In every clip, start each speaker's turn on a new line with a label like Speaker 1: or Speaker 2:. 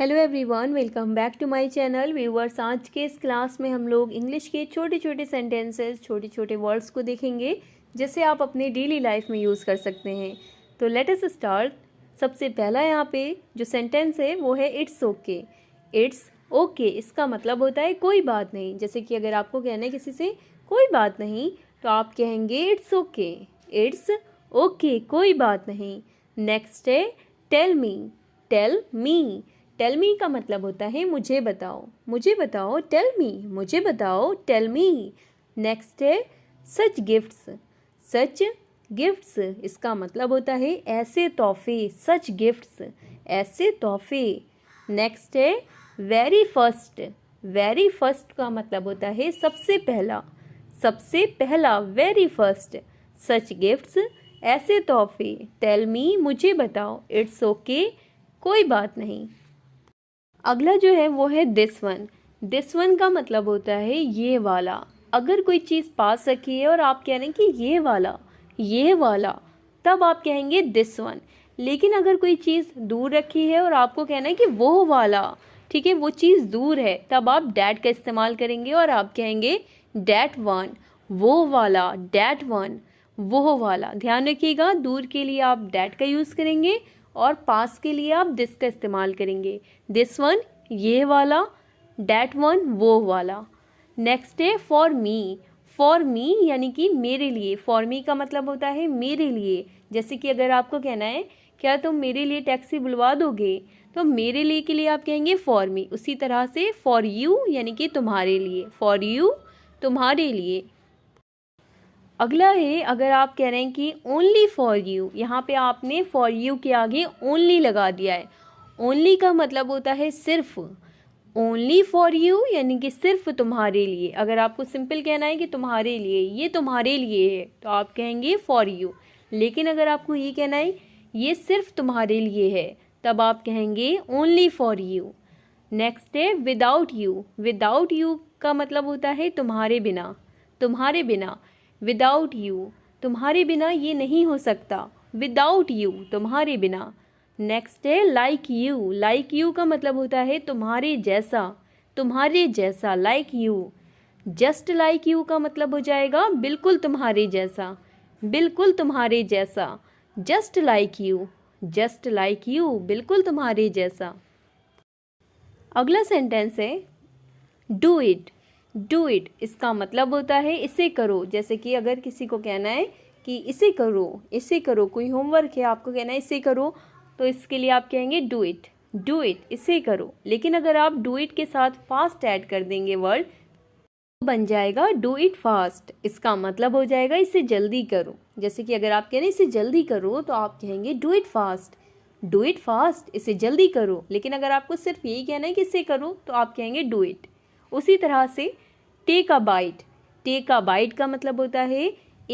Speaker 1: hello everyone welcome back to my channel viewers आज के इस क्लास में हम लोग इंग्लिश के छोटे छोटे सेंटेंसेस छोटे छोटे वर्ड्स को देखेंगे जिसे आप अपने डेली लाइफ में यूज़ कर सकते हैं तो लेट अस स्टार्ट सबसे पहला यहाँ पे जो सेंटेंस है वो है इट्स ओके इट्स ओके इसका मतलब होता है कोई बात नहीं जैसे कि अगर आपको कहना है किसी से कोई बात नहीं तो आप कहेंगे इट्स ओके इट्स ओके कोई बात नहीं नेक्स्ट है tell me tell me tell me का मतलब होता है मुझे बताओ मुझे बताओ टेल मी मुझे बताओ टेल मी नेक्स्ट है सच गिफ्ट्स सच गिफ्ट्स इसका मतलब होता है ऐसे तोहफे सच गिफ्ट्स ऐसे तोहफे नेक्स्ट है वेरी फर्स्ट वेरी फर्स्ट का मतलब होता है सबसे पहला सबसे पहला वेरी फर्स्ट सच गिफ्ट्स ऐसे तोहफे टेल मी मुझे बताओ इट्स ओके okay, कोई बात नहीं अगला जो है वो है दिस वन दिस वन का मतलब होता है ये वाला अगर कोई चीज़ पा सकी है और आप कह रहे हैं कि ये वाला ये वाला तब आप कहेंगे दिस वन लेकिन अगर कोई चीज़ दूर रखी है और आपको कहना है कि वो वाला ठीक है वो चीज़ दूर है तब आप डैट का इस्तेमाल करेंगे और आप कहेंगे डैट वन वो वाला डैट वन वो वाला ध्यान रखिएगा दूर के लिए आप डैट का यूज़ करेंगे और पास के लिए आप दिस का इस्तेमाल करेंगे दिस वन ये वाला डैट वन वो वाला नेक्स्ट है फॉर मी फॉर मी यानी कि मेरे लिए फॉर मी का मतलब होता है मेरे लिए जैसे कि अगर आपको कहना है क्या तुम मेरे लिए टैक्सी बुलवा दोगे तो मेरे लिए के लिए आप कहेंगे फॉर मी उसी तरह से फॉर यू यानी कि तुम्हारे लिए फॉर यू तुम्हारे लिए अगला है अगर आप कह रहे हैं कि ओनली फॉर यू यहाँ पे आपने फॉर यू के आगे ओनली लगा दिया है ओनली का मतलब होता है सिर्फ ओनली फॉर यू यानी कि सिर्फ तुम्हारे लिए अगर आपको सिंपल कहना है कि तुम्हारे लिए ये तुम्हारे लिए है तो आप कहेंगे फॉर यू लेकिन अगर आपको ये कहना है ये सिर्फ तुम्हारे लिए है तब आप कहेंगे ओनली फॉर यू नेक्स्ट है विदाउट यू विदाउट यू का मतलब होता है तुम्हारे बिना तुम्हारे बिना विदाउट यू तुम्हारे बिना ये नहीं हो सकता विदाउट यू तुम्हारे बिना नेक्स्ट है लाइक यू लाइक यू का मतलब होता है तुम्हारे जैसा तुम्हारे जैसा like you just like you का मतलब हो जाएगा बिल्कुल तुम्हारे जैसा बिल्कुल तुम्हारे जैसा just like you just like you बिल्कुल तुम्हारे जैसा अगला सेंटेंस है डू इट डू इट इसका मतलब होता है इसे करो जैसे कि अगर किसी को कहना है कि इसे करो इसे करो कोई होमवर्क है आपको कहना है इसे करो तो इसके लिए आप कहेंगे डू इट डू इट इसे करो लेकिन अगर आप डू इट के साथ फास्ट ऐड कर देंगे वर्ड तो बन जाएगा डू इट फास्ट इसका मतलब हो जाएगा इसे जल्दी करो जैसे कि अगर आप कह रहे इसे जल्दी करो तो आप कहेंगे do it fast do it fast इसे जल्दी करो लेकिन अगर आपको सिर्फ यही कहना है कि इसे करो तो आप कहेंगे डू इट उसी तरह से take a bite take a bite का मतलब होता है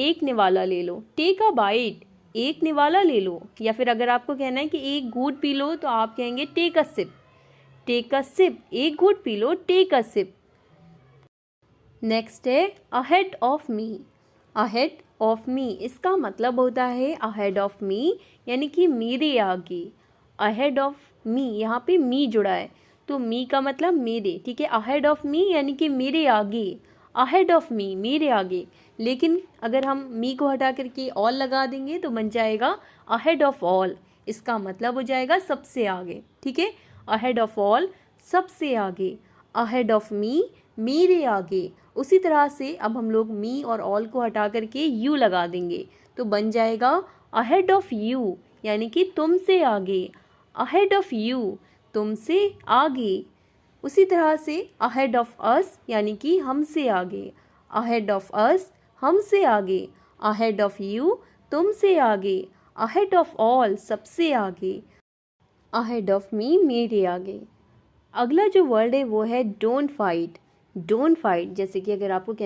Speaker 1: एक निवाला ले लो टेक अ बाइट एक निवाला ले लो या फिर अगर आपको कहना है कि एक घूट पी लो तो आप कहेंगे take a sip take a sip एक घूट पी लो टेक अ सिप नेक्स्ट है ahead of me ahead of me इसका मतलब होता है अहेड ऑफ मी यानी कि मेरे आगे अहेड ऑफ मी यहाँ पे मी जुड़ा है तो मी का मतलब मेरे ठीक है अहेड ऑफ मी यानी कि मेरे आगे अहेड ऑफ मी मेरे आगे लेकिन अगर हम मी को हटा करके ऑल लगा देंगे तो बन जाएगा अहेड ऑफ ऑल इसका मतलब हो जाएगा सबसे आगे ठीक है अहेड ऑफ ऑल सबसे आगे अहेड ऑफ मी मेरे आगे उसी तरह से अब हम लोग मी और ऑल को हटा करके यू लगा देंगे तो बन जाएगा अहेड ऑफ यू यानी कि तुमसे आगे अहेड ऑफ यू तुमसे आगे उसी तरह से अहेड ऑफ अस यानी कि हमसे आगे अहेड ऑफ अस हमसे आगे अहेड ऑफ यू तुमसे आगे अहेड ऑफ ऑल सबसे आगे अहेड ऑफ मी मेरे आगे अगला जो वर्ड है वो है डोंट फाइट डोंट फाइट जैसे कि अगर आपको